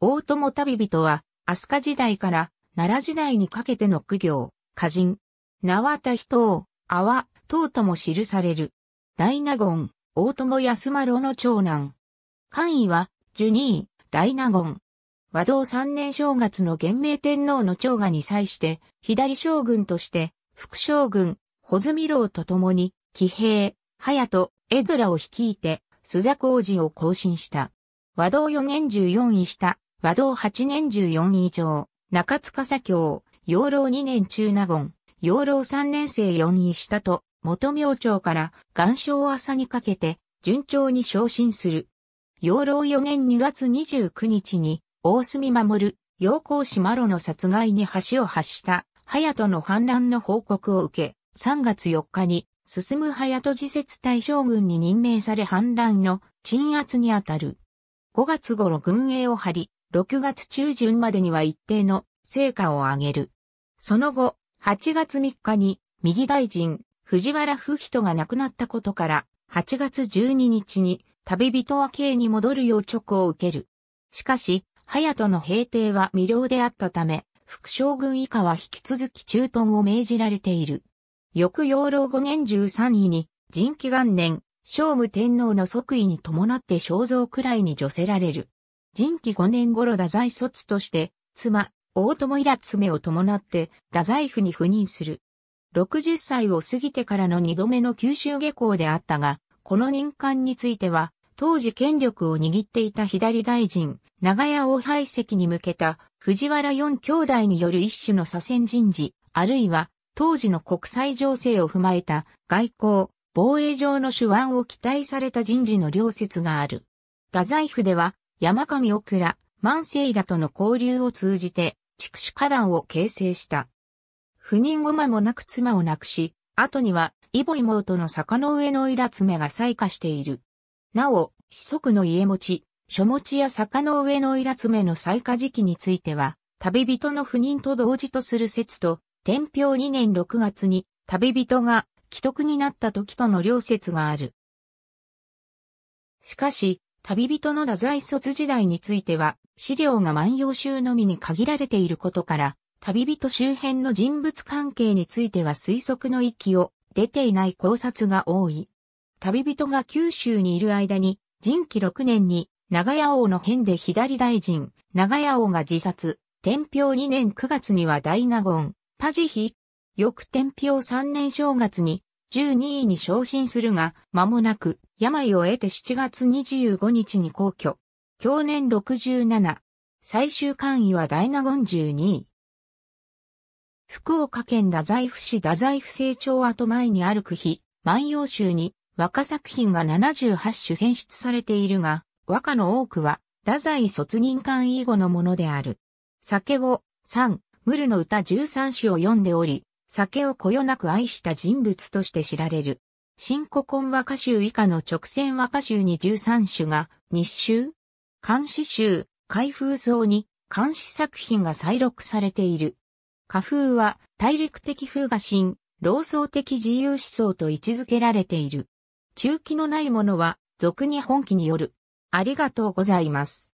大友旅人は、飛鳥時代から奈良時代にかけての苦行、歌人、縄田人を、阿波、等とも記される。大納言、大友康丸の長男。官位は、ジュニー、大納言。和道三年正月の元明天皇の長賀に際して、左将軍として、副将軍、穂積郎と共に、騎兵、隼人、絵空を率いて、須座工事を行進した。和道四年十四位下、和道8年14以上、中塚左京、養老2年中納言、養老3年生4位下と、元明朝から岩礁朝にかけて、順調に昇進する。養老4年2月29日に、大隅守、陽光島マロの殺害に橋を発した、隼人の反乱の報告を受け、3月4日に、進む隼人自説大将軍に任命され反乱の鎮圧にあたる。5月頃軍営を張り、6月中旬までには一定の成果を上げる。その後、8月3日に右大臣、藤原不人が亡くなったことから、8月12日に旅人は刑に戻る要直を受ける。しかし、隼人の平定は未了であったため、副将軍以下は引き続き中屯を命じられている。翌養老5年13位に、人気元年、聖武天皇の即位に伴って肖像くらいに除せられる。人気5年頃太宰卒として、妻、大友平爪を伴って、太宰府に赴任する。60歳を過ぎてからの2度目の九州下校であったが、この任官については、当時権力を握っていた左大臣、長屋王廃石に向けた藤原四兄弟による一種の左遷人事、あるいは当時の国際情勢を踏まえた外交、防衛上の手腕を期待された人事の両説がある。太宰府では山上オクラ、万世らとの交流を通じて、畜種花壇を形成した。不妊後間もなく妻を亡くし、後には、イボ妹の坂の上のイラ爪が再化している。なお、子息の家持ち、書持ちや坂の上のイラ爪の再化時期については、旅人の不妊と同時とする説と、天平2年6月に、旅人が既得になった時との両説がある。しかし、旅人の太宰卒時代については、資料が万葉集のみに限られていることから、旅人周辺の人物関係については推測の域を出ていない考察が多い。旅人が九州にいる間に、人気6年に長屋王の変で左大臣、長屋王が自殺、天平2年9月には大納言、パジヒ、翌天平3年正月に12位に昇進するが、間もなく、病を得て7月25日に皇居。去年67。最終官位は大納言12位。福岡県太宰府市太宰府成長跡前にある区碑、万葉集に和歌作品が78種選出されているが、和歌の多くは、太宰卒任官位後のものである。酒を、三、無ルの歌13種を読んでおり、酒をこよなく愛した人物として知られる。新古今和歌集以下の直線和歌集に13種が日集、漢詩集、開封像に漢詩作品が再録されている。花風は大陸的風が新、老僧的自由思想と位置づけられている。中期のないものは俗に本気による。ありがとうございます。